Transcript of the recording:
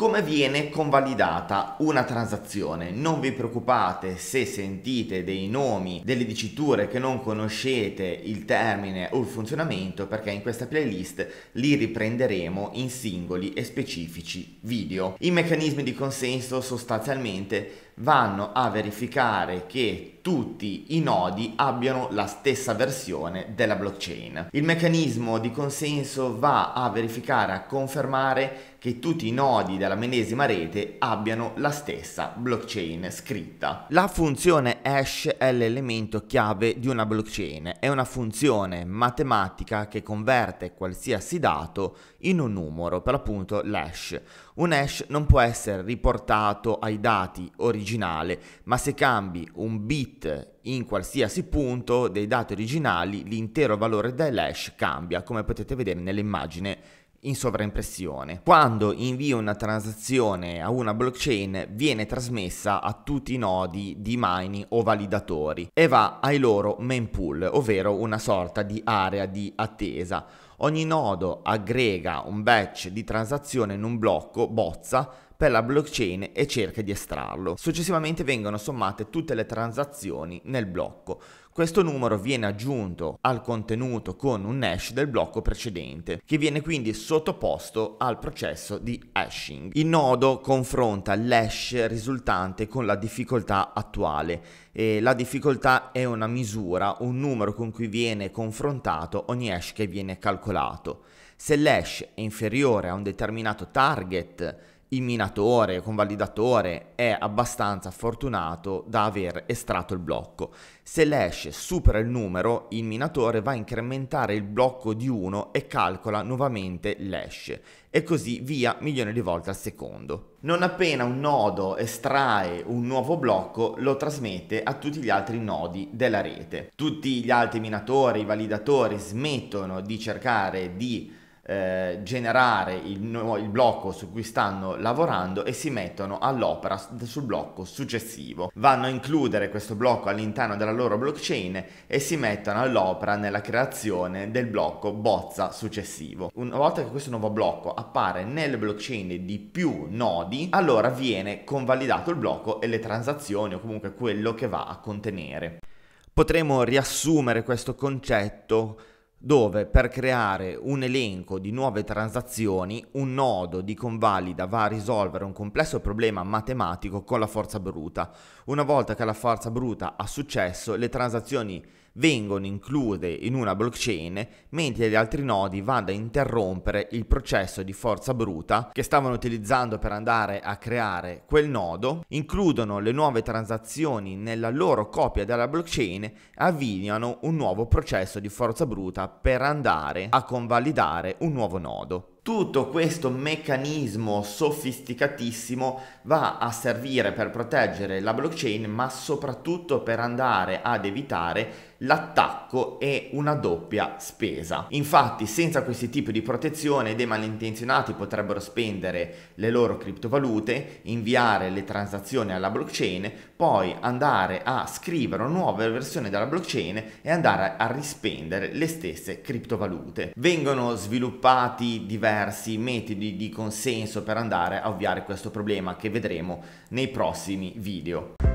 Come viene convalidata una transazione? Non vi preoccupate se sentite dei nomi, delle diciture che non conoscete, il termine o il funzionamento, perché in questa playlist li riprenderemo in singoli e specifici video. I meccanismi di consenso sostanzialmente vanno a verificare che tutti i nodi abbiano la stessa versione della blockchain. Il meccanismo di consenso va a verificare, a confermare che tutti i nodi della medesima rete abbiano la stessa blockchain scritta. La funzione hash è l'elemento chiave di una blockchain, è una funzione matematica che converte qualsiasi dato in un numero, per l'appunto l'hash. Un hash non può essere riportato ai dati originali originale, ma se cambi un bit in qualsiasi punto dei dati originali, l'intero valore dell'hash cambia, come potete vedere nell'immagine in sovraimpressione. Quando invio una transazione a una blockchain viene trasmessa a tutti i nodi di mining o validatori e va ai loro mempool, ovvero una sorta di area di attesa. Ogni nodo aggrega un batch di transazione in un blocco bozza per la blockchain e cerca di estrarlo. Successivamente vengono sommate tutte le transazioni nel blocco. Questo numero viene aggiunto al contenuto con un hash del blocco precedente, che viene quindi sottoposto al processo di hashing. Il nodo confronta l'hash risultante con la difficoltà attuale. E la difficoltà è una misura, un numero con cui viene confrontato ogni hash che viene calcolato. Se l'hash è inferiore a un determinato target il minatore, con validatore è abbastanza fortunato da aver estratto il blocco. Se l'hash supera il numero, il minatore va a incrementare il blocco di 1 e calcola nuovamente l'hash e così via milioni di volte al secondo. Non appena un nodo estrae un nuovo blocco, lo trasmette a tutti gli altri nodi della rete. Tutti gli altri minatori, i validatori smettono di cercare di eh, generare il, no, il, blocco su cui stanno lavorando e si mettono all'opera sul blocco successivo. Vanno a includere questo blocco all'interno della loro blockchain e si mettono all'opera nella creazione del blocco bozza successivo. Una volta che questo nuovo blocco appare nelle blockchain di più nodi, allora viene convalidato il blocco e le transazioni o comunque quello che va a contenere. Potremmo riassumere questo concetto dove per creare un elenco di nuove transazioni un nodo di convalida va a risolvere un complesso problema matematico con la forza bruta. Una volta che la forza bruta ha successo, le transazioni vengono incluse in una blockchain, mentre gli altri nodi vanno a interrompere il processo di forza bruta che stavano utilizzando per andare a creare quel nodo, includono le nuove transazioni nella loro copia della blockchain e avviano un nuovo processo di forza bruta per andare a convalidare un nuovo nodo tutto questo meccanismo sofisticatissimo va a servire per proteggere la blockchain, ma soprattutto per andare ad evitare l'attacco e una doppia spesa. Infatti, senza questi tipi di protezione, dei malintenzionati potrebbero spendere le loro criptovalute, inviare le transazioni alla blockchain, poi andare a scrivere una nuova versione della blockchain e andare a rispendere le stesse criptovalute. Vengono sviluppati diversi diversi metodi di consenso per andare a ovviare questo problema che vedremo nei prossimi video.